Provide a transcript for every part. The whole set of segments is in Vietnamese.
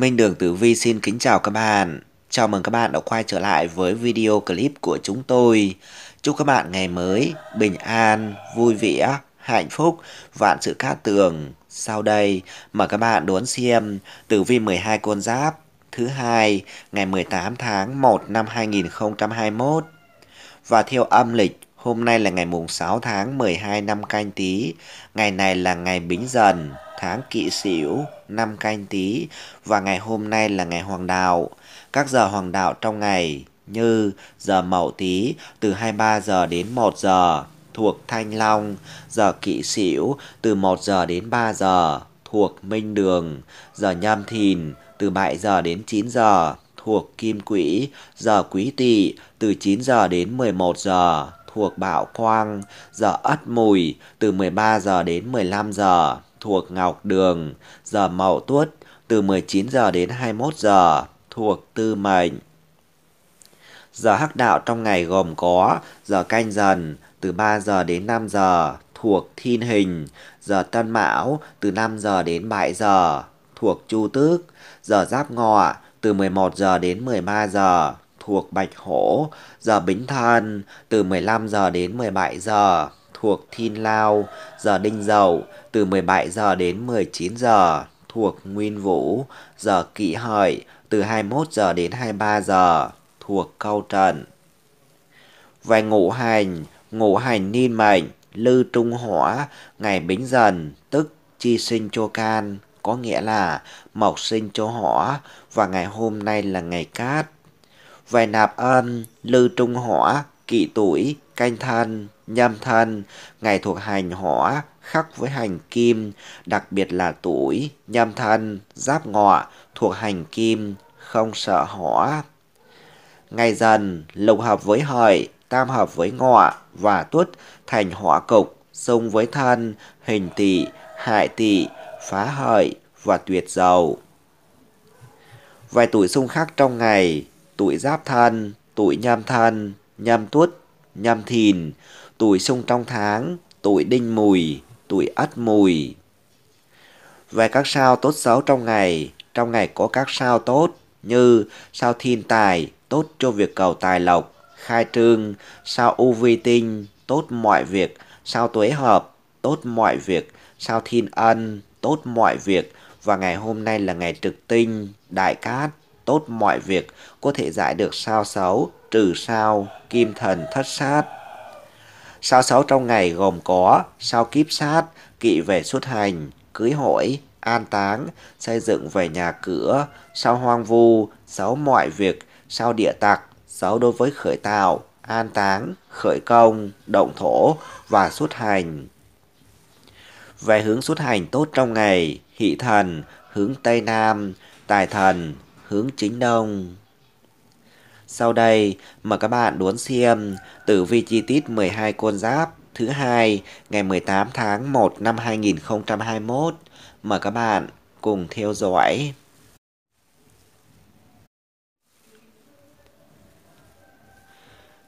Minh Đường Tử Vi xin kính chào các bạn. Chào mừng các bạn đã quay trở lại với video clip của chúng tôi. Chúc các bạn ngày mới bình an, vui vẻ, hạnh phúc, vạn sự cát tường. Sau đây, mời các bạn đón xem Tử Vi 12 con giáp thứ hai ngày 18 tháng 1 năm 2021 và theo âm lịch Hôm nay là ngày mùng 6 tháng 12 năm canh tí, ngày này là ngày bính dần, tháng kỵ sửu, năm canh tí và ngày hôm nay là ngày hoàng đạo. Các giờ hoàng đạo trong ngày như giờ mậu tí từ 23 giờ đến 1 giờ thuộc Thanh Long, giờ kỵ sửu từ 1 giờ đến 3 giờ thuộc Minh Đường, giờ nhâm thìn từ 7 giờ đến 9 giờ thuộc Kim Quỹ, giờ Quý Tỵ từ 9 giờ đến 11 giờ thuộc Bảo Quang, giờ Ất Mùi từ 13 giờ đến 15 giờ, thuộc Ngọc Đường, giờ Mậu Tuất từ 19 giờ đến 21 giờ, thuộc Tư Mệnh. Giờ hắc đạo trong ngày gồm có giờ canh dần từ 3 giờ đến 5 giờ thuộc thiên hình, giờ tân mão từ 5 giờ đến 7 giờ thuộc chu tước, giờ giáp ngọ từ 11 giờ đến 13 giờ thuộc Bạch Hổ, giờ Bính Thân từ 15 giờ đến 17 giờ thuộc Thiên Lao, giờ Đinh Dậu từ 17 giờ đến 19 giờ thuộc Nguyên Vũ, giờ Kỷ Hợi từ 21 giờ đến 23 giờ thuộc Câu Trần. Về ngũ hành, ngũ hành niên mệnh, lư trung hỏa, ngày Bính Dần tức chi sinh cho can, có nghĩa là mộc sinh cho hỏa và ngày hôm nay là ngày cát về nạp ân, lư trung hỏa, kỵ tuổi, canh thân, nhâm thân, ngày thuộc hành hỏa, khắc với hành kim, đặc biệt là tuổi, nhâm thân, giáp ngọ, thuộc hành kim, không sợ hỏa. Ngày dần, lục hợp với hợi, tam hợp với ngọ và tuất thành hỏa cục, xung với thân, hình tỵ, hại tỵ, phá hợi và tuyệt dầu. Vài tuổi xung khắc trong ngày, tuổi giáp thân, tuổi nhâm thân, nhâm tuất, nhâm thìn, tuổi sung trong tháng, tuổi đinh mùi, tuổi ất mùi. Về các sao tốt xấu trong ngày, trong ngày có các sao tốt như sao thiên tài, tốt cho việc cầu tài lộc, khai trương, sao u vi tinh, tốt mọi việc, sao tuế hợp, tốt mọi việc, sao thiên ân, tốt mọi việc và ngày hôm nay là ngày trực tinh, đại cát, tốt mọi việc, có thể giải được sao xấu, trừ sao, kim thần thất sát. Sao xấu trong ngày gồm có sao kiếp sát, kỵ về xuất hành, cưới hỏi, an táng, xây dựng về nhà cửa, sao hoang vu, xấu mọi việc, sao địa tặc, xấu đối với khởi tạo, an táng, khởi công, động thổ và xuất hành. Về hướng xuất hành tốt trong ngày, hỷ thần, hướng Tây Nam, tài thần, hướng chính đông. Sau đây, mời các bạn đốn xem tử vi chi tiết 12 con giáp thứ hai ngày 18 tháng 1 năm 2021. Mời các bạn cùng theo dõi.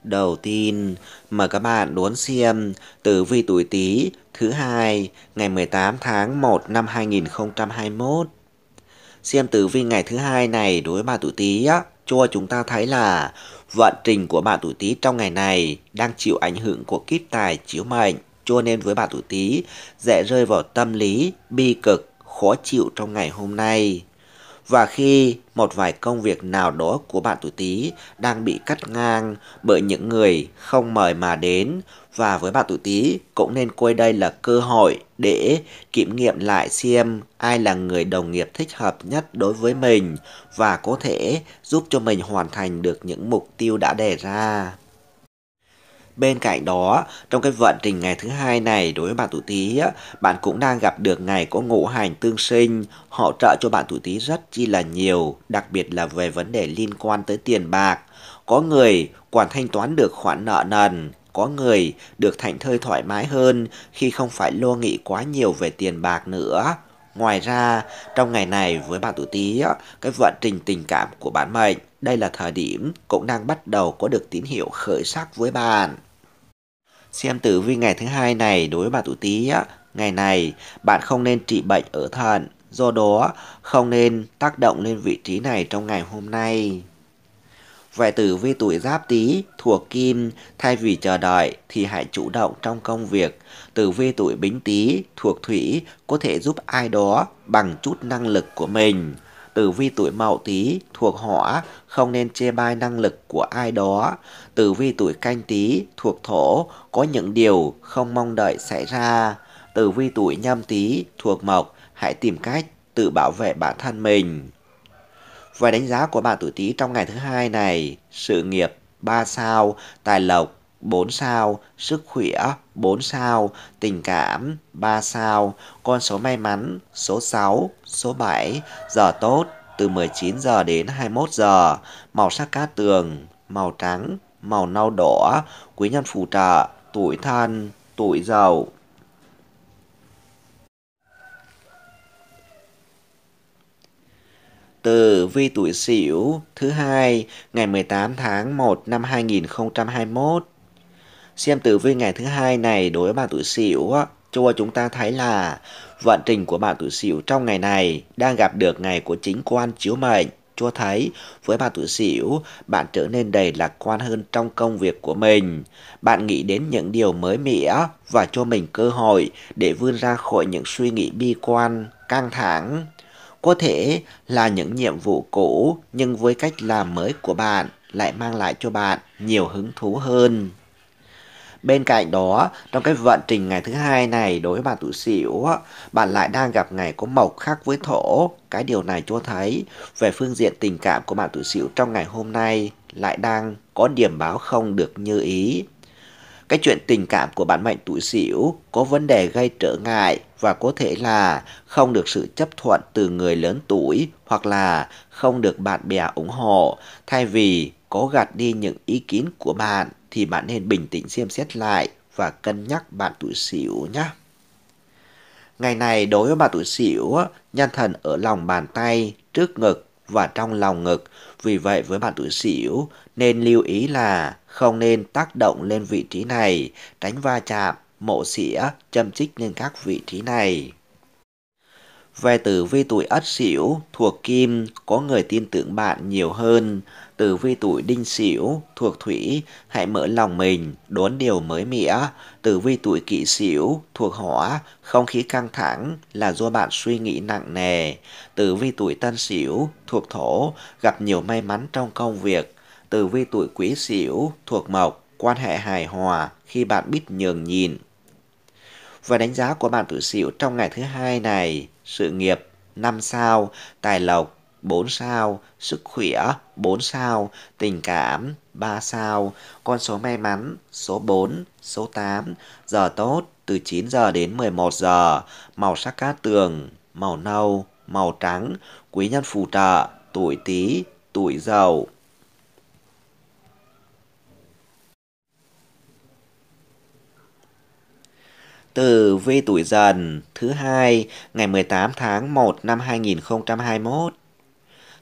Đầu tiên, mời các bạn đón xem tử vi tuổi Tý thứ hai ngày 18 tháng 1 năm 2021 xem tử vi ngày thứ hai này đối với bạn tuổi Tý á, cho chúng ta thấy là vận trình của bạn tuổi Tý trong ngày này đang chịu ảnh hưởng của kiếp tài chiếu mệnh, cho nên với bạn tuổi Tý dễ rơi vào tâm lý bi cực, khó chịu trong ngày hôm nay. Và khi một vài công việc nào đó của bạn tuổi Tý đang bị cắt ngang bởi những người không mời mà đến và với bạn tuổi Tý cũng nên coi đây là cơ hội để kiểm nghiệm lại xem ai là người đồng nghiệp thích hợp nhất đối với mình và có thể giúp cho mình hoàn thành được những mục tiêu đã đề ra. Bên cạnh đó, trong cái vận trình ngày thứ hai này đối với bạn tuổi Tý, bạn cũng đang gặp được ngày có ngũ hành tương sinh, hỗ trợ cho bạn tuổi Tý rất chi là nhiều, đặc biệt là về vấn đề liên quan tới tiền bạc. Có người quản thanh toán được khoản nợ nần, có người được thảnh thơi thoải mái hơn khi không phải lo nghĩ quá nhiều về tiền bạc nữa. Ngoài ra, trong ngày này với bạn tuổi Tý, cái vận trình tình cảm của bạn mệnh, đây là thời điểm cũng đang bắt đầu có được tín hiệu khởi sắc với bạn. Xem tử vi ngày thứ hai này đối với bạn tuổi Tý, ngày này bạn không nên trị bệnh ở thận, do đó không nên tác động lên vị trí này trong ngày hôm nay. Vậy tử vi tuổi giáp tý thuộc kim, thay vì chờ đợi thì hãy chủ động trong công việc. Tử vi tuổi bính tý thuộc thủy có thể giúp ai đó bằng chút năng lực của mình. Tử vi tuổi mậu tý thuộc hỏa, không nên chê bai năng lực của ai đó. Tử vi tuổi canh tý thuộc thổ, có những điều không mong đợi xảy ra. Tử vi tuổi nhâm tý thuộc mộc, hãy tìm cách tự bảo vệ bản thân mình. Và đánh giá của bạn tuổi Tý trong ngày thứ hai này, sự nghiệp 3 sao, tài lộc 4 sao, sức khỏe 4 sao, tình cảm 3 sao, con số may mắn số 6, số 7, giờ tốt từ 19 giờ đến 21 giờ, màu sắc cát tường, màu trắng, màu nâu đỏ, quý nhân phù trợ, tuổi thân, tuổi giàu Tử vi tuổi Sửu thứ hai ngày 18 tháng 1 năm 2021. Xem tử vi ngày thứ hai này đối với bạn tuổi Sửu cho chúng ta thấy là vận trình của bạn tuổi Sửu trong ngày này đang gặp được ngày của chính quan chiếu mệnh cho thấy với bạn tuổi Sửu, bạn trở nên đầy lạc quan hơn trong công việc của mình. Bạn nghĩ đến những điều mới mẻ và cho mình cơ hội để vươn ra khỏi những suy nghĩ bi quan, căng thẳng có thể là những nhiệm vụ cũ nhưng với cách làm mới của bạn lại mang lại cho bạn nhiều hứng thú hơn. Bên cạnh đó, trong cái vận trình ngày thứ hai này đối với bạn tuổi Sửu, bạn lại đang gặp ngày có mộc khác với thổ. Cái điều này cho thấy về phương diện tình cảm của bạn tuổi Sửu trong ngày hôm nay lại đang có điểm báo không được như ý. Cái chuyện tình cảm của bạn mệnh tuổi Sửu có vấn đề gây trở ngại và có thể là không được sự chấp thuận từ người lớn tuổi hoặc là không được bạn bè ủng hộ. Thay vì có gạt đi những ý kiến của bạn thì bạn nên bình tĩnh xem xét lại và cân nhắc bạn tuổi Sửu nhé. Ngày này đối với bạn tuổi Sửu, nhân thần ở lòng bàn tay, trước ngực và trong lòng ngực. Vì vậy với bạn tuổi Sửu nên lưu ý là không nên tác động lên vị trí này, tránh va chạm, mộ xỉa, châm chích lên các vị trí này. Về tử vi tuổi ất sửu thuộc kim, có người tin tưởng bạn nhiều hơn. Tử vi tuổi đinh sửu thuộc thủy, hãy mở lòng mình, đốn điều mới mẻ. Tử vi tuổi kỷ sửu thuộc hỏa, không khí căng thẳng là do bạn suy nghĩ nặng nề. Tử vi tuổi tân sửu thuộc thổ, gặp nhiều may mắn trong công việc, Tử vi tuổi quý sửu thuộc mộc, quan hệ hài hòa khi bạn biết nhường nhìn. Và đánh giá của bạn tuổi sửu trong ngày thứ hai này, sự nghiệp 5 sao, tài lộc 4 sao, sức khỏe 4 sao, tình cảm 3 sao, con số may mắn số 4, số 8, giờ tốt từ 9 giờ đến 11 giờ, màu sắc cát tường, màu nâu, màu trắng, quý nhân phù trợ, tuổi tý tuổi dậu. tử vi tuổi dần thứ hai ngày 18 tháng 1 năm 2021.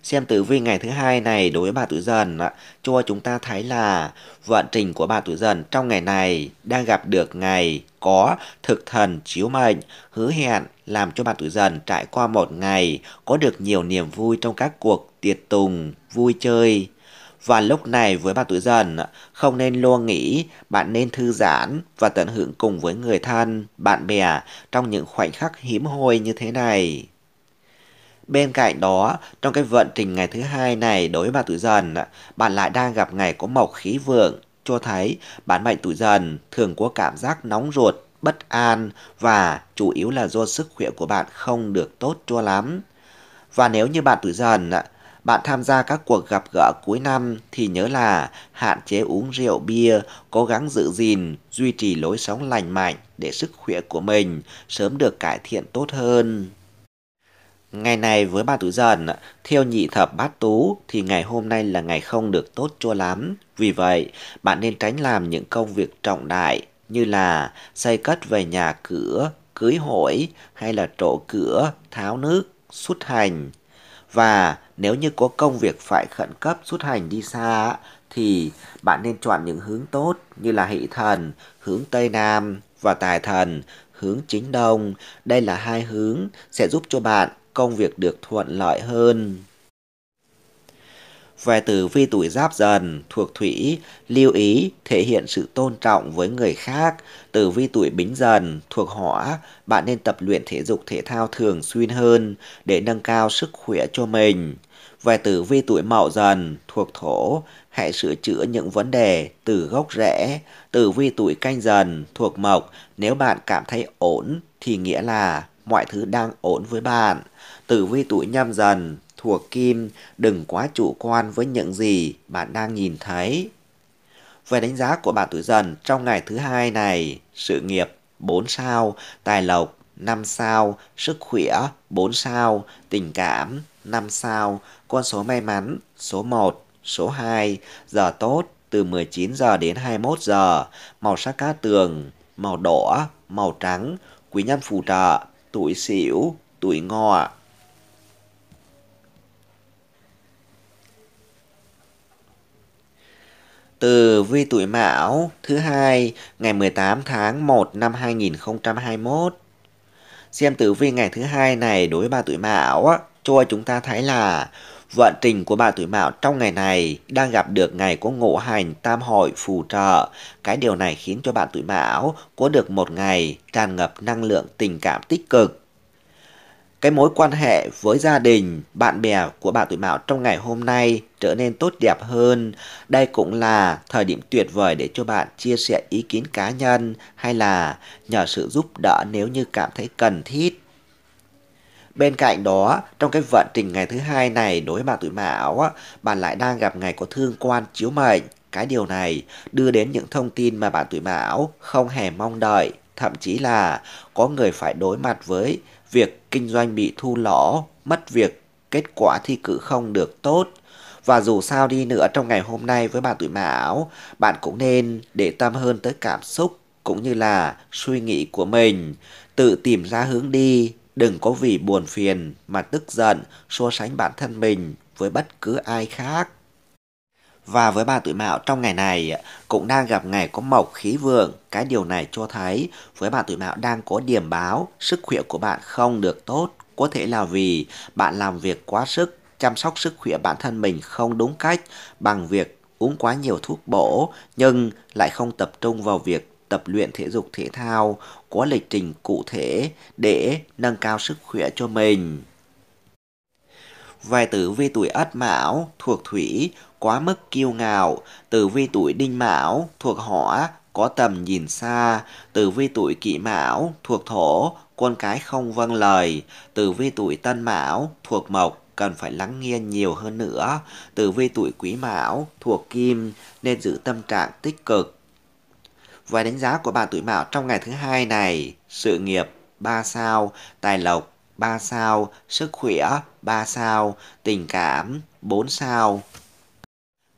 Xem tử vi ngày thứ hai này đối với bà tuổi dần cho chúng ta thấy là vận trình của bà tuổi dần trong ngày này đang gặp được ngày có thực thần chiếu mệnh hứa hẹn làm cho bà tuổi dần trải qua một ngày có được nhiều niềm vui trong các cuộc tiệc tùng vui chơi và lúc này với bạn tuổi dần, không nên lo nghĩ, bạn nên thư giãn và tận hưởng cùng với người thân, bạn bè trong những khoảnh khắc hiếm hoi như thế này. Bên cạnh đó, trong cái vận trình ngày thứ hai này đối với bạn tuổi dần, bạn lại đang gặp ngày có mộc khí vượng, cho thấy bản mệnh tuổi dần thường có cảm giác nóng ruột, bất an và chủ yếu là do sức khỏe của bạn không được tốt cho lắm. Và nếu như bạn tuổi dần bạn tham gia các cuộc gặp gỡ cuối năm thì nhớ là hạn chế uống rượu bia, cố gắng giữ gìn, duy trì lối sống lành mạnh để sức khỏe của mình sớm được cải thiện tốt hơn. Ngày này với ba tuổi dần, theo nhị thập bát tú thì ngày hôm nay là ngày không được tốt cho lắm. Vì vậy, bạn nên tránh làm những công việc trọng đại như là xây cất về nhà cửa, cưới hỏi hay là trổ cửa, tháo nước, xuất hành, và nếu như có công việc phải khẩn cấp xuất hành đi xa thì bạn nên chọn những hướng tốt như là hỷ thần, hướng Tây Nam và tài thần, hướng chính Đông. Đây là hai hướng sẽ giúp cho bạn công việc được thuận lợi hơn về từ vi tuổi giáp dần thuộc thủy lưu ý thể hiện sự tôn trọng với người khác từ vi tuổi bính dần thuộc hỏa bạn nên tập luyện thể dục thể thao thường xuyên hơn để nâng cao sức khỏe cho mình về tử vi tuổi mậu dần thuộc thổ hãy sửa chữa những vấn đề từ gốc rễ tử vi tuổi canh dần thuộc mộc nếu bạn cảm thấy ổn thì nghĩa là mọi thứ đang ổn với bạn tử vi tuổi nhâm dần thuộc Kim đừng quá chủ quan với những gì bạn đang nhìn thấy. Về đánh giá của bạn tuổi dần trong ngày thứ hai này, sự nghiệp 4 sao, tài lộc 5 sao, sức khỏe 4 sao, tình cảm 5 sao, con số may mắn số 1, số 2, giờ tốt từ 19 giờ đến 21 giờ, màu sắc cá tường, màu đỏ, màu trắng, quý nhân phù trợ, tuổi xỉu, tuổi ngọ. Từ vi tuổi Mão thứ hai ngày 18 tháng 1 năm 2021. Xem tử vi ngày thứ hai này đối với bà tuổi Mão á, cho chúng ta thấy là vận trình của bà tuổi Mão trong ngày này đang gặp được ngày có ngộ hành tam hội phù trợ. Cái điều này khiến cho bạn tuổi Mão có được một ngày tràn ngập năng lượng tình cảm tích cực cái mối quan hệ với gia đình, bạn bè của bạn tuổi mão trong ngày hôm nay trở nên tốt đẹp hơn. Đây cũng là thời điểm tuyệt vời để cho bạn chia sẻ ý kiến cá nhân hay là nhờ sự giúp đỡ nếu như cảm thấy cần thiết. Bên cạnh đó, trong cái vận trình ngày thứ hai này đối với bạn tuổi mão, bạn lại đang gặp ngày có thương quan chiếu mệnh. Cái điều này đưa đến những thông tin mà bạn tuổi mão không hề mong đợi, thậm chí là có người phải đối mặt với việc kinh doanh bị thu lỗ, mất việc, kết quả thi cử không được tốt. Và dù sao đi nữa trong ngày hôm nay với bạn tuổi mão, bạn cũng nên để tâm hơn tới cảm xúc cũng như là suy nghĩ của mình, tự tìm ra hướng đi, đừng có vì buồn phiền mà tức giận so sánh bản thân mình với bất cứ ai khác và với bà tuổi mão trong ngày này cũng đang gặp ngày có mộc khí vượng. Cái điều này cho thấy với bà tuổi mão đang có điểm báo sức khỏe của bạn không được tốt. Có thể là vì bạn làm việc quá sức, chăm sóc sức khỏe bản thân mình không đúng cách bằng việc uống quá nhiều thuốc bổ nhưng lại không tập trung vào việc tập luyện thể dục thể thao, có lịch trình cụ thể để nâng cao sức khỏe cho mình. Vài tử vi tuổi Ất Mão thuộc Thủy quá mức kiêu ngạo, tử vi tuổi Đinh Mão thuộc Hỏa có tầm nhìn xa, tử vi tuổi Kỷ Mão thuộc Thổ con cái không vâng lời, tử vi tuổi Tân Mão thuộc Mộc cần phải lắng nghe nhiều hơn nữa. Tử vi tuổi Quý Mão thuộc Kim nên giữ tâm trạng tích cực. Và đánh giá của bà tuổi Mão trong ngày thứ hai này, sự nghiệp 3 sao, tài lộc 3 sao, sức khỏe 3 sao, tình cảm 4 sao.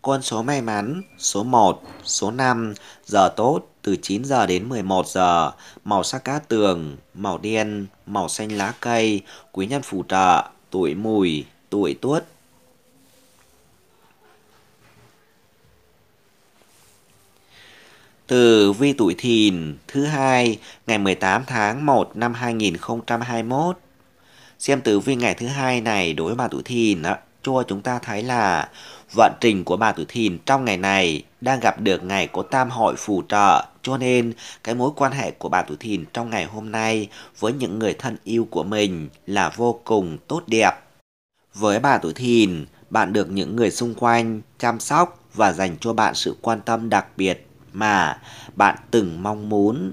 Con số may mắn số 1, số 5, giờ tốt từ 9 giờ đến 11 giờ, màu sắc cát tường, màu đen, màu xanh lá cây, quý nhân phù trợ, tuổi mùi, tuổi tuất. Từ vi tuổi thìn thứ hai ngày 18 tháng 1 năm 2021 xem tử vi ngày thứ hai này đối với bà tuổi thìn đó, cho chúng ta thấy là vận trình của bà tuổi thìn trong ngày này đang gặp được ngày có tam hội phù trợ cho nên cái mối quan hệ của bà tuổi thìn trong ngày hôm nay với những người thân yêu của mình là vô cùng tốt đẹp với bà tuổi thìn bạn được những người xung quanh chăm sóc và dành cho bạn sự quan tâm đặc biệt mà bạn từng mong muốn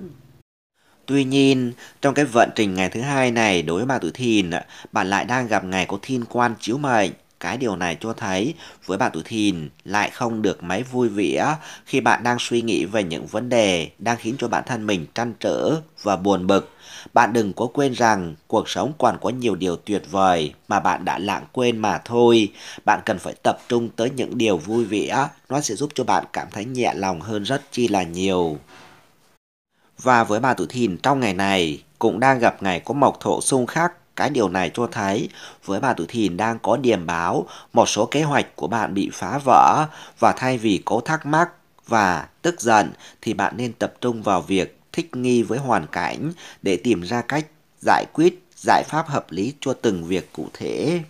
Tuy nhiên, trong cái vận trình ngày thứ hai này đối với bà tuổi thìn, bạn lại đang gặp ngày có thiên quan chiếu mệnh. Cái điều này cho thấy với bạn tuổi thìn lại không được mấy vui vẻ khi bạn đang suy nghĩ về những vấn đề đang khiến cho bản thân mình trăn trở và buồn bực. Bạn đừng có quên rằng cuộc sống còn có nhiều điều tuyệt vời mà bạn đã lãng quên mà thôi. Bạn cần phải tập trung tới những điều vui vẻ, nó sẽ giúp cho bạn cảm thấy nhẹ lòng hơn rất chi là nhiều và với bà tuổi thìn trong ngày này cũng đang gặp ngày có mộc thổ xung khắc cái điều này cho thấy với bà tuổi thìn đang có điểm báo một số kế hoạch của bạn bị phá vỡ và thay vì có thắc mắc và tức giận thì bạn nên tập trung vào việc thích nghi với hoàn cảnh để tìm ra cách giải quyết giải pháp hợp lý cho từng việc cụ thể.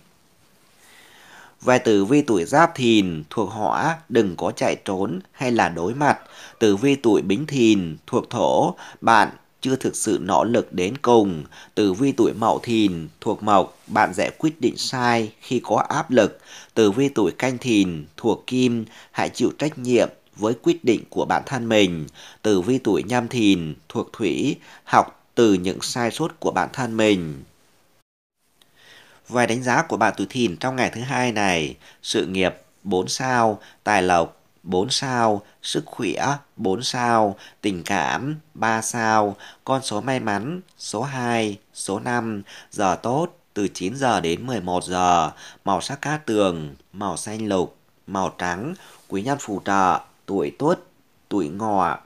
Về tử vi tuổi giáp thìn thuộc hỏa đừng có chạy trốn hay là đối mặt tử vi tuổi bính thìn thuộc thổ, bạn chưa thực sự nỗ lực đến cùng. Tử vi tuổi mậu thìn thuộc mộc, bạn sẽ quyết định sai khi có áp lực. Tử vi tuổi canh thìn thuộc kim, hãy chịu trách nhiệm với quyết định của bản thân mình. Tử vi tuổi nhâm thìn thuộc thủy, học từ những sai sót của bản thân mình. Vài đánh giá của bạn tuổi thìn trong ngày thứ hai này, sự nghiệp 4 sao, tài lộc 4 sao, sức khỏe 4 sao, tình cảm 3 sao, con số may mắn số 2, số 5, giờ tốt từ 9 giờ đến 11 giờ, màu sắc cát tường, màu xanh lục, màu trắng, quý nhân phù trợ, tuổi tuất, tuổi ngọ.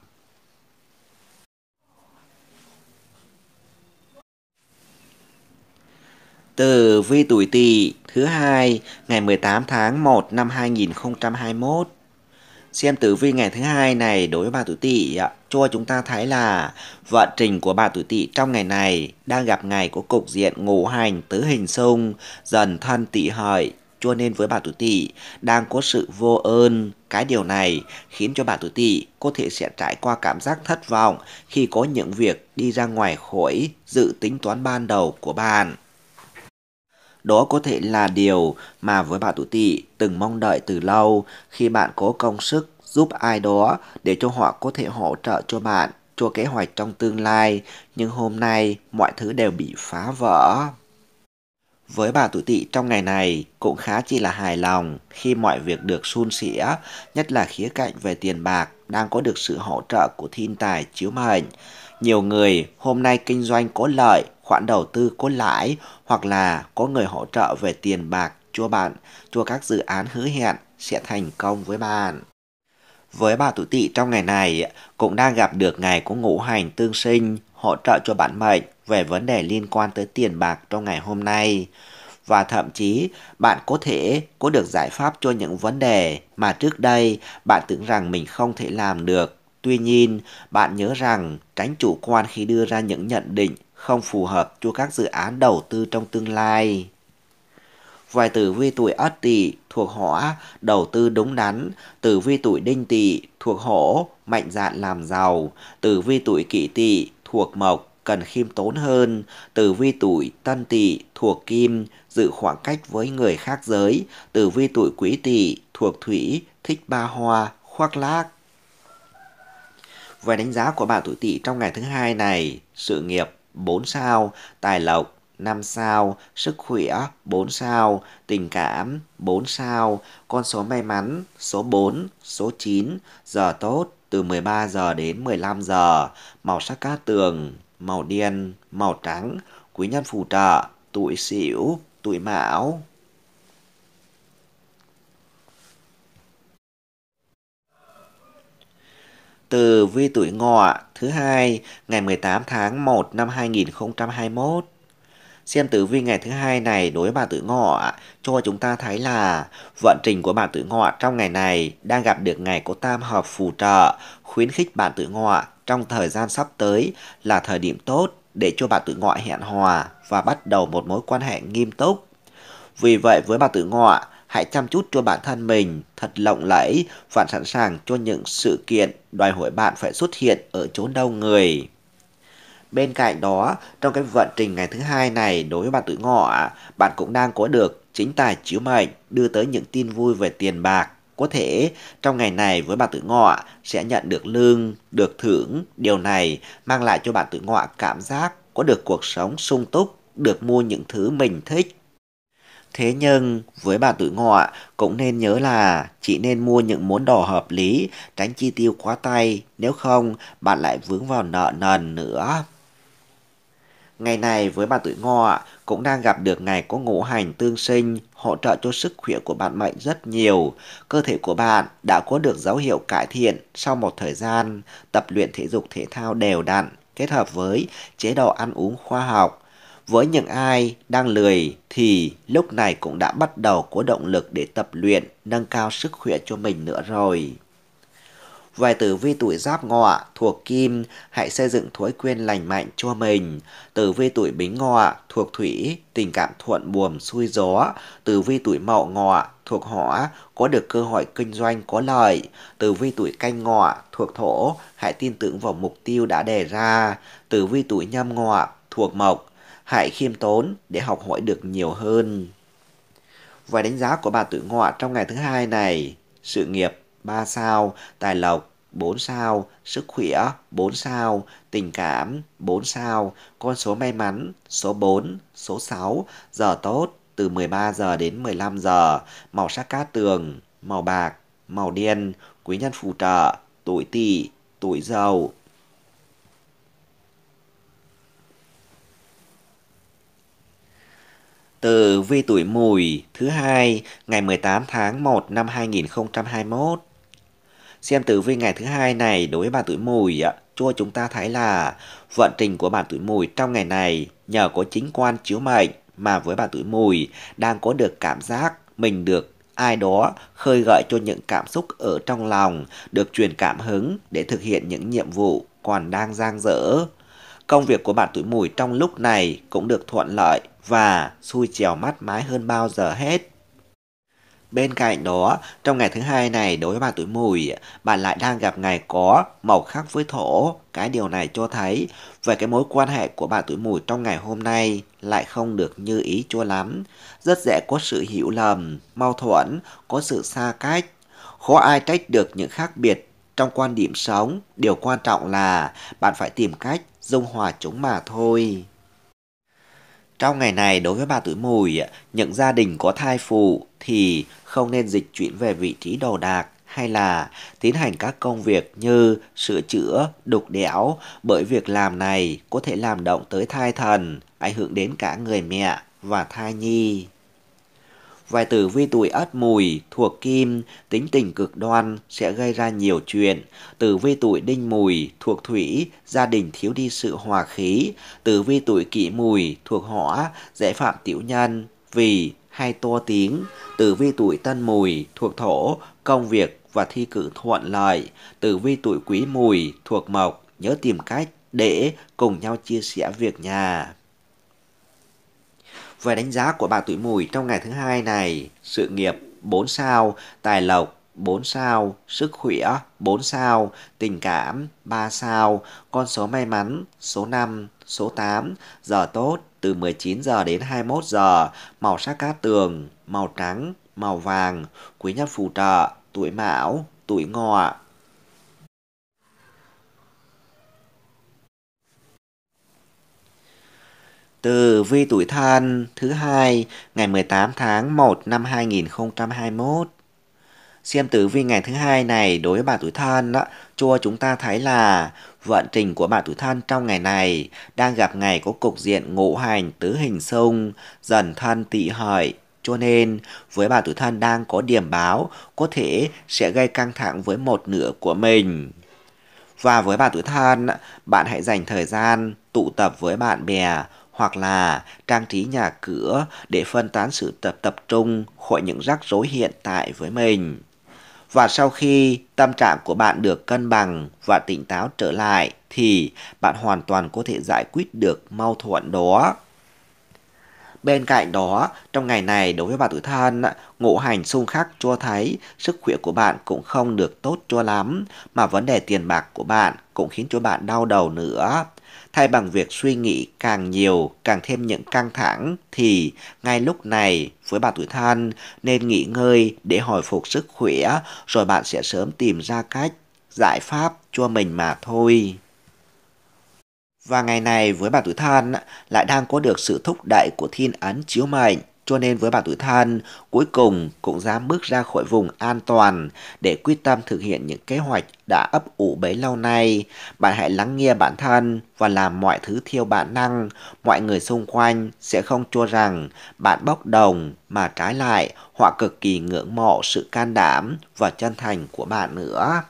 từ vi tuổi Tỵ thứ hai ngày 18 tháng 1 năm 2021 Xem tử vi ngày thứ hai này đối với bà tuổi Tỵ cho chúng ta thấy là vận trình của bà tuổi Tỵ trong ngày này đang gặp ngày của cục diện ngũ hành tứ hình xung dần thân Tỵ hợi cho nên với bà tuổi Tỵ đang có sự vô ơn cái điều này khiến cho bà tuổi Tỵ có thể sẽ trải qua cảm giác thất vọng khi có những việc đi ra ngoài khỏi dự tính toán ban đầu của bạn. Đó có thể là điều mà với bạn tuổi tỵ từng mong đợi từ lâu khi bạn có công sức giúp ai đó để cho họ có thể hỗ trợ cho bạn cho kế hoạch trong tương lai, nhưng hôm nay mọi thứ đều bị phá vỡ. Với bà tuổi tỵ trong ngày này cũng khá chỉ là hài lòng khi mọi việc được suôn sẻ, nhất là khía cạnh về tiền bạc đang có được sự hỗ trợ của thiên tài chiếu mệnh. Nhiều người hôm nay kinh doanh có lợi khoản đầu tư có lãi hoặc là có người hỗ trợ về tiền bạc cho bạn cho các dự án hứa hẹn sẽ thành công với bạn. Với bà tuổi tỵ trong ngày này cũng đang gặp được ngày của ngũ hành tương sinh hỗ trợ cho bản mệnh về vấn đề liên quan tới tiền bạc trong ngày hôm nay. Và thậm chí bạn có thể có được giải pháp cho những vấn đề mà trước đây bạn tưởng rằng mình không thể làm được. Tuy nhiên, bạn nhớ rằng tránh chủ quan khi đưa ra những nhận định không phù hợp cho các dự án đầu tư trong tương lai. Vài tử vi tuổi Ất Tỵ thuộc Hỏa, đầu tư đúng đắn, tử vi tuổi Đinh Tỵ thuộc Hổ, mạnh dạn làm giàu, tử vi tuổi Kỷ Tỵ thuộc Mộc, cần khiêm tốn hơn, tử vi tuổi Tân Tỵ thuộc Kim, giữ khoảng cách với người khác giới, tử vi tuổi Quý Tỵ thuộc Thủy, thích ba hoa, khoác lác. Về đánh giá của bạn tuổi Tỵ trong ngày thứ hai này, sự nghiệp 4 sao, tài lộc 5 sao, sức khỏe 4 sao, tình cảm 4 sao, con số may mắn số 4, số 9, giờ tốt từ 13 giờ đến 15 giờ, màu sắc cát tường, màu đen, màu trắng, quý nhân phù trợ, tuổi sửu, tuổi mão. từ vi tuổi ngọ thứ hai ngày 18 tháng 1 năm 2021. Xem tử vi ngày thứ hai này đối với bà tuổi ngọ cho chúng ta thấy là vận trình của bà tuổi ngọ trong ngày này đang gặp được ngày có tam hợp phù trợ khuyến khích bà tuổi ngọ trong thời gian sắp tới là thời điểm tốt để cho bà tuổi ngọ hẹn hòa và bắt đầu một mối quan hệ nghiêm túc. Vì vậy với bà tuổi ngọ hãy chăm chút cho bản thân mình thật lộng lẫy và sẵn sàng cho những sự kiện đòi hỏi bạn phải xuất hiện ở chốn đông người. Bên cạnh đó, trong cái vận trình ngày thứ hai này đối với bạn tuổi ngọ, bạn cũng đang có được chính tài chiếu mệnh đưa tới những tin vui về tiền bạc. Có thể trong ngày này với bạn tuổi ngọ sẽ nhận được lương, được thưởng. Điều này mang lại cho bạn tuổi ngọ cảm giác có được cuộc sống sung túc, được mua những thứ mình thích Thế nhưng với bạn tuổi ngọ cũng nên nhớ là chị nên mua những món đồ hợp lý, tránh chi tiêu quá tay, nếu không bạn lại vướng vào nợ nần nữa. Ngày này với bạn tuổi ngọ cũng đang gặp được ngày có ngũ hành tương sinh hỗ trợ cho sức khỏe của bạn mệnh rất nhiều. Cơ thể của bạn đã có được dấu hiệu cải thiện sau một thời gian tập luyện thể dục thể thao đều đặn kết hợp với chế độ ăn uống khoa học với những ai đang lười thì lúc này cũng đã bắt đầu có động lực để tập luyện, nâng cao sức khỏe cho mình nữa rồi. vài tử vi tuổi giáp ngọ thuộc kim, hãy xây dựng thói quen lành mạnh cho mình. Tử vi tuổi bính ngọ thuộc thủy, tình cảm thuận buồm xuôi gió. Tử vi tuổi mậu ngọ thuộc hỏa, có được cơ hội kinh doanh có lợi. Tử vi tuổi canh ngọ thuộc thổ, hãy tin tưởng vào mục tiêu đã đề ra. Tử vi tuổi nhâm ngọ thuộc mộc, hãy khiêm tốn để học hỏi được nhiều hơn. Và đánh giá của bà tử ngọ trong ngày thứ hai này, sự nghiệp 3 sao, tài lộc 4 sao, sức khỏe 4 sao, tình cảm 4 sao, con số may mắn số 4, số 6, giờ tốt từ 13 giờ đến 15 giờ, màu sắc cát tường, màu bạc, màu đen, quý nhân phù trợ, tuổi tỵ, tuổi dậu. từ vi tuổi mùi thứ hai ngày 18 tháng 1 năm 2021. Xem tử vi ngày thứ hai này đối với bạn tuổi mùi ạ, cho chúng ta thấy là vận trình của bạn tuổi mùi trong ngày này nhờ có chính quan chiếu mệnh mà với bạn tuổi mùi đang có được cảm giác mình được ai đó khơi gợi cho những cảm xúc ở trong lòng, được truyền cảm hứng để thực hiện những nhiệm vụ còn đang dang dở Công việc của bạn tuổi mùi trong lúc này cũng được thuận lợi và xui chèo mát mái hơn bao giờ hết. Bên cạnh đó, trong ngày thứ hai này đối với bạn tuổi mùi, bạn lại đang gặp ngày có màu khác với thổ. Cái điều này cho thấy về cái mối quan hệ của bạn tuổi mùi trong ngày hôm nay lại không được như ý cho lắm. Rất dễ có sự hiểu lầm, mâu thuẫn, có sự xa cách. Khó ai trách được những khác biệt trong quan điểm sống. Điều quan trọng là bạn phải tìm cách dung hòa chúng mà thôi. Trong ngày này đối với bà tuổi mùi, những gia đình có thai phụ thì không nên dịch chuyển về vị trí đồ đạc hay là tiến hành các công việc như sửa chữa, đục đẽo bởi việc làm này có thể làm động tới thai thần, ảnh hưởng đến cả người mẹ và thai nhi vài tử vi tuổi ất mùi thuộc kim, tính tình cực đoan sẽ gây ra nhiều chuyện. Tử vi tuổi đinh mùi thuộc thủy, gia đình thiếu đi sự hòa khí. Tử vi tuổi kỷ mùi thuộc hỏa, dễ phạm tiểu nhân, vì hay to tiếng. Tử vi tuổi tân mùi thuộc thổ, công việc và thi cử thuận lợi. Tử vi tuổi quý mùi thuộc mộc, nhớ tìm cách để cùng nhau chia sẻ việc nhà. Về đánh giá của bà tuổi mùi trong ngày thứ hai này, sự nghiệp 4 sao, tài lộc 4 sao, sức khỏe 4 sao, tình cảm 3 sao, con số may mắn số 5, số 8, giờ tốt từ 19 giờ đến 21 giờ, màu sắc cát tường, màu trắng, màu vàng, quý nhân phù trợ, tuổi mão, tuổi ngọ. Từ vi tuổi thân thứ hai ngày 18 tháng 1 năm 2021. Xem tử vi ngày thứ hai này đối với bạn tuổi thân đó, cho chúng ta thấy là vận trình của bạn tuổi thân trong ngày này đang gặp ngày có cục diện ngũ hành tứ hình xung, dần thân tỵ hợi. Cho nên, với bạn tuổi thân đang có điểm báo, có thể sẽ gây căng thẳng với một nửa của mình. Và với bạn tuổi thân, bạn hãy dành thời gian tụ tập với bạn bè, hoặc là trang trí nhà cửa để phân tán sự tập tập trung khỏi những rắc rối hiện tại với mình. Và sau khi tâm trạng của bạn được cân bằng và tỉnh táo trở lại thì bạn hoàn toàn có thể giải quyết được mâu thuẫn đó. Bên cạnh đó, trong ngày này đối với bạn tuổi thân, ngũ hành xung khắc cho thấy sức khỏe của bạn cũng không được tốt cho lắm, mà vấn đề tiền bạc của bạn cũng khiến cho bạn đau đầu nữa. Thay bằng việc suy nghĩ càng nhiều, càng thêm những căng thẳng thì ngay lúc này với bạn tuổi than nên nghỉ ngơi để hồi phục sức khỏe rồi bạn sẽ sớm tìm ra cách giải pháp cho mình mà thôi. Và ngày này với bạn tuổi than lại đang có được sự thúc đẩy của thiên ấn chiếu mệnh cho nên với bà tuổi thân, cuối cùng cũng dám bước ra khỏi vùng an toàn để quyết tâm thực hiện những kế hoạch đã ấp ủ bấy lâu nay. Bạn hãy lắng nghe bản thân và làm mọi thứ theo bản năng. Mọi người xung quanh sẽ không cho rằng bạn bốc đồng mà trái lại họ cực kỳ ngưỡng mộ sự can đảm và chân thành của bạn nữa.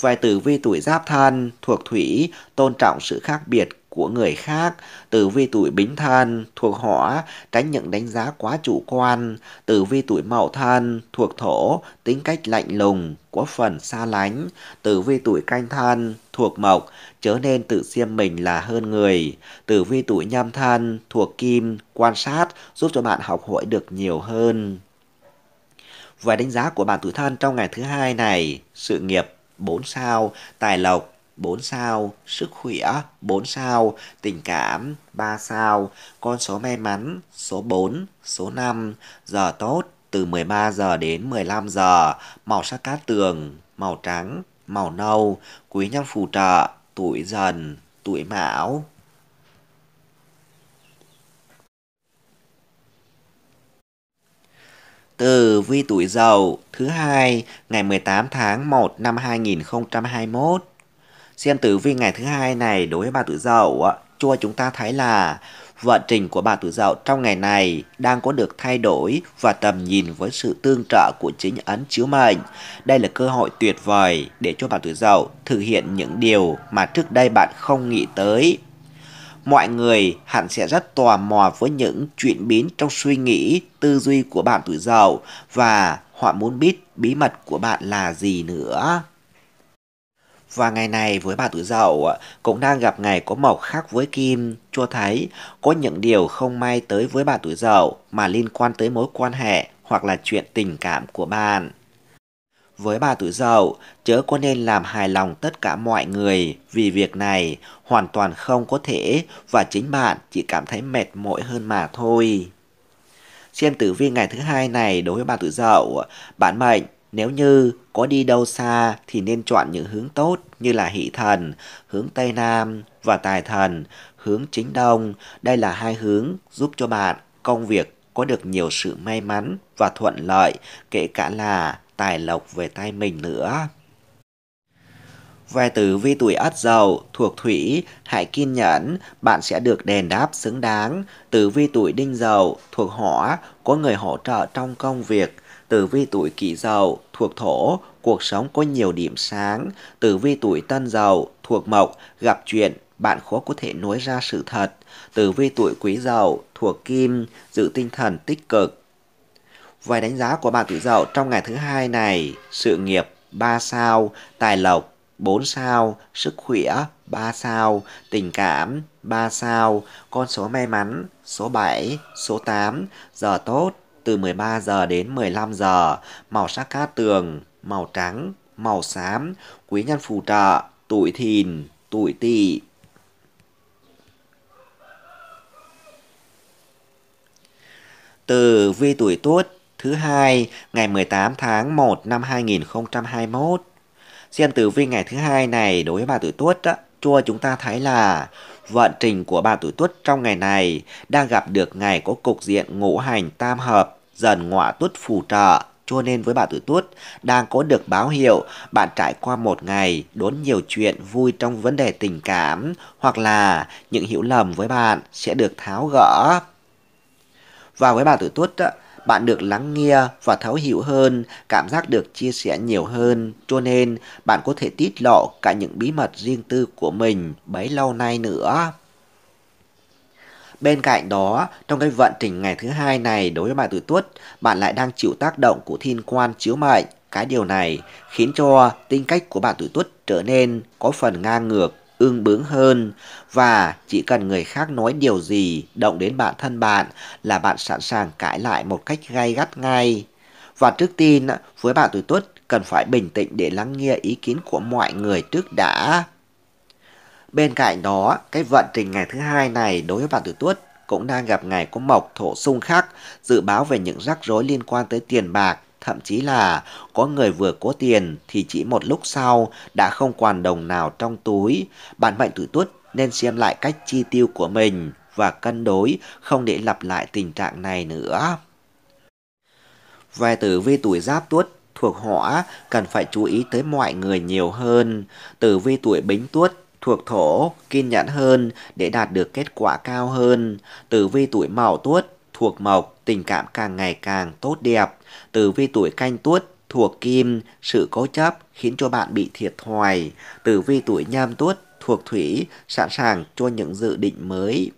Vài tử vi tuổi giáp thân thuộc thủy tôn trọng sự khác biệt của người khác, tử vi tuổi bính thân thuộc hỏa, tránh những đánh giá quá chủ quan, tử vi tuổi mậu thân thuộc thổ, tính cách lạnh lùng, có phần xa lánh, tử vi tuổi canh thân thuộc mộc, chớ nên tự xiêm mình là hơn người, tử vi tuổi nhâm thân thuộc kim, quan sát giúp cho bạn học hỏi được nhiều hơn. Và đánh giá của bạn tuổi thân trong ngày thứ hai này, sự nghiệp 4 sao, tài lộc 4 sao, sức khỏe 4 sao, tình cảm 3 sao, con số may mắn số 4, số 5, giờ tốt từ 13 giờ đến 15 giờ, màu sắc cát tường, màu trắng, màu nâu, quý nhân phù trợ, tuổi dần, tuổi mão. Từ vi tuổi dậu thứ hai ngày 18 tháng 1 năm 2021 Xem tử vi ngày thứ hai này đối với bà tuổi dậu cho chúng ta thấy là vận trình của bà tuổi dậu trong ngày này đang có được thay đổi và tầm nhìn với sự tương trợ của chính ấn chiếu mệnh. Đây là cơ hội tuyệt vời để cho bà tuổi dậu thực hiện những điều mà trước đây bạn không nghĩ tới. Mọi người hẳn sẽ rất tò mò với những chuyện biến trong suy nghĩ, tư duy của bạn tuổi dậu và họ muốn biết bí mật của bạn là gì nữa. Và ngày này với bà tuổi dậu à, cũng đang gặp ngày có màu khác với kim, cho thấy có những điều không may tới với bà tuổi dậu mà liên quan tới mối quan hệ hoặc là chuyện tình cảm của bạn. Với bà tuổi dậu, chớ có nên làm hài lòng tất cả mọi người vì việc này hoàn toàn không có thể và chính bạn chỉ cảm thấy mệt mỏi hơn mà thôi. Xem tử vi ngày thứ hai này đối với bà tuổi dậu, à, bản mệnh nếu như có đi đâu xa thì nên chọn những hướng tốt như là hỷ thần, hướng Tây Nam và tài thần, hướng chính Đông. Đây là hai hướng giúp cho bạn công việc có được nhiều sự may mắn và thuận lợi, kể cả là tài lộc về tay mình nữa. Về tử vi tuổi ất dậu thuộc thủy, hãy kiên nhẫn, bạn sẽ được đền đáp xứng đáng. Tử vi tuổi đinh dậu thuộc hỏa, có người hỗ trợ trong công việc. Tử vi tuổi kỷ dậu thuộc thổ, cuộc sống có nhiều điểm sáng, tử vi tuổi tân giàu, thuộc mộc, gặp chuyện, bạn khó có thể nói ra sự thật. Tử vi tuổi quý giàu, thuộc kim, giữ tinh thần tích cực. Vài đánh giá của bạn tuổi dậu trong ngày thứ hai này, sự nghiệp 3 sao, tài lộc 4 sao, sức khỏe 3 sao, tình cảm 3 sao, con số may mắn số 7, số 8, giờ tốt từ 13 giờ đến 15 giờ, màu sắc cát tường, màu trắng, màu xám, quý nhân phù trợ, tuổi thìn, tuổi tỵ. Từ vi tuổi tuất thứ hai ngày 18 tháng 1 năm 2021. Xem tử vi ngày thứ hai này đối với bà tuổi tuất á, chua chúng ta thấy là vận trình của bà tuổi tuất trong ngày này đang gặp được ngày có cục diện ngũ hành tam hợp, dần ngọa tuất phù trợ. Cho nên với bà tuổi tuất đang có được báo hiệu bạn trải qua một ngày đốn nhiều chuyện vui trong vấn đề tình cảm hoặc là những hiểu lầm với bạn sẽ được tháo gỡ. Và với bà tuổi tuất bạn được lắng nghe và thấu hiểu hơn, cảm giác được chia sẻ nhiều hơn, cho nên bạn có thể tiết lộ cả những bí mật riêng tư của mình bấy lâu nay nữa. Bên cạnh đó, trong cái vận trình ngày thứ hai này đối với bạn tuổi tuất, bạn lại đang chịu tác động của thiên quan chiếu mệnh. Cái điều này khiến cho tính cách của bạn tuổi tuất trở nên có phần ngang ngược ương bướng hơn và chỉ cần người khác nói điều gì động đến bản thân bạn là bạn sẵn sàng cãi lại một cách gay gắt ngay. Và trước tiên, với bạn tuổi tuất cần phải bình tĩnh để lắng nghe ý kiến của mọi người trước đã. Bên cạnh đó, cái vận trình ngày thứ hai này đối với bạn tuổi tuất cũng đang gặp ngày có mộc thổ xung khắc, dự báo về những rắc rối liên quan tới tiền bạc, Thậm chí là có người vừa có tiền thì chỉ một lúc sau đã không còn đồng nào trong túi. Bạn mệnh tử tuất nên xem lại cách chi tiêu của mình và cân đối không để lặp lại tình trạng này nữa. Về tử vi tuổi giáp tuất thuộc hỏa cần phải chú ý tới mọi người nhiều hơn. Tử vi tuổi bính tuất thuộc thổ kiên nhẫn hơn để đạt được kết quả cao hơn. Tử vi tuổi mão tuất thuộc mộc tình cảm càng ngày càng tốt đẹp. Tử vi tuổi canh tuất thuộc kim, sự cố chấp khiến cho bạn bị thiệt thòi. Tử vi tuổi nhâm tuất thuộc thủy, sẵn sàng cho những dự định mới.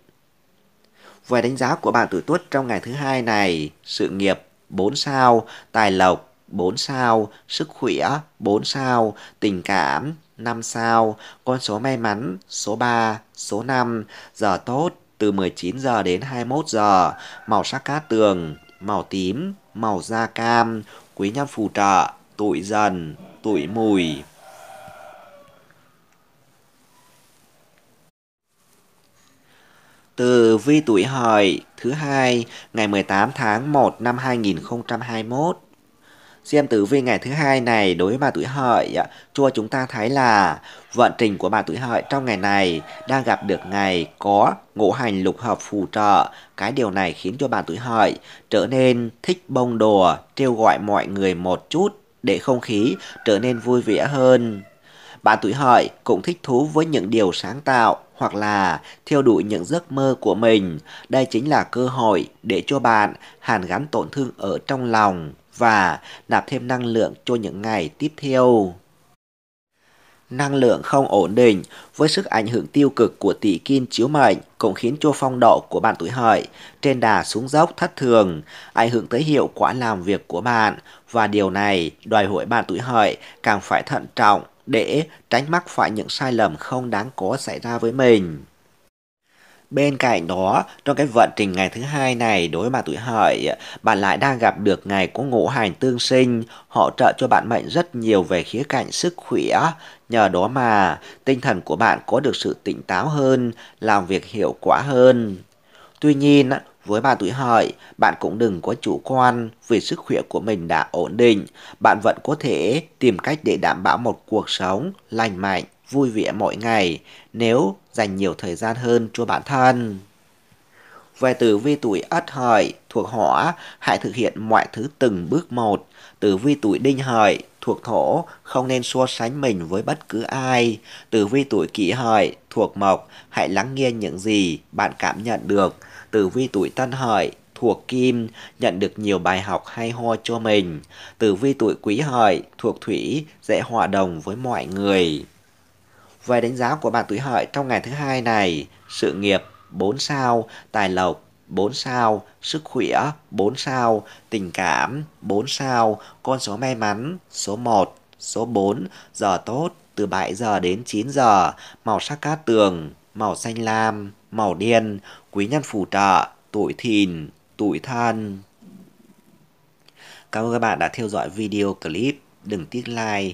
Về đánh giá của bạn tuổi tuất trong ngày thứ hai này, sự nghiệp 4 sao, tài lộc 4 sao, sức khỏe 4 sao, tình cảm 5 sao, con số may mắn số 3, số 5, giờ tốt từ 19 giờ đến 21 giờ, màu sắc cát tường, màu tím, màu da cam, quý nhân phù trợ, tuổi dần, tuổi mùi. Từ vi tuổi hợi thứ hai ngày 18 tháng 1 năm 2021 Xem tử vi ngày thứ hai này đối với bà tuổi hợi, cho chúng ta thấy là vận trình của bà tuổi hợi trong ngày này đang gặp được ngày có ngũ hành lục hợp phù trợ. Cái điều này khiến cho bà tuổi hợi trở nên thích bông đùa, trêu gọi mọi người một chút để không khí trở nên vui vẻ hơn. Bà tuổi hợi cũng thích thú với những điều sáng tạo hoặc là theo đuổi những giấc mơ của mình. Đây chính là cơ hội để cho bạn hàn gắn tổn thương ở trong lòng và nạp thêm năng lượng cho những ngày tiếp theo. Năng lượng không ổn định với sức ảnh hưởng tiêu cực của tỷ kim chiếu mệnh cũng khiến cho phong độ của bạn tuổi hợi trên đà xuống dốc thất thường, ảnh hưởng tới hiệu quả làm việc của bạn và điều này đòi hỏi bạn tuổi hợi càng phải thận trọng để tránh mắc phải những sai lầm không đáng có xảy ra với mình. Bên cạnh đó, trong cái vận trình ngày thứ hai này đối với bạn tuổi hợi, bạn lại đang gặp được ngày có ngũ hành tương sinh, hỗ trợ cho bạn mệnh rất nhiều về khía cạnh sức khỏe. Nhờ đó mà tinh thần của bạn có được sự tỉnh táo hơn, làm việc hiệu quả hơn. Tuy nhiên, với bạn tuổi hợi, bạn cũng đừng có chủ quan vì sức khỏe của mình đã ổn định. Bạn vẫn có thể tìm cách để đảm bảo một cuộc sống lành mạnh vui vẻ mỗi ngày nếu dành nhiều thời gian hơn cho bản thân. Về tử vi tuổi Ất Hợi thuộc Hỏa, hãy thực hiện mọi thứ từng bước một. Tử vi tuổi Đinh Hợi thuộc Thổ, không nên so sánh mình với bất cứ ai. Tử vi tuổi Kỷ Hợi thuộc Mộc, hãy lắng nghe những gì bạn cảm nhận được. Tử vi tuổi Tân Hợi thuộc Kim, nhận được nhiều bài học hay ho cho mình. Tử vi tuổi Quý Hợi thuộc Thủy, dễ hòa đồng với mọi người. Về đánh giá của bạn tuổi hợi trong ngày thứ hai này, sự nghiệp 4 sao, tài lộc 4 sao, sức khỏe 4 sao, tình cảm 4 sao, con số may mắn số 1, số 4, giờ tốt từ 7 giờ đến 9 giờ, màu sắc cát tường, màu xanh lam, màu đen, quý nhân phù trợ, tuổi thìn, tuổi thân. Cảm ơn các bạn đã theo dõi video clip. Đừng tiếc like,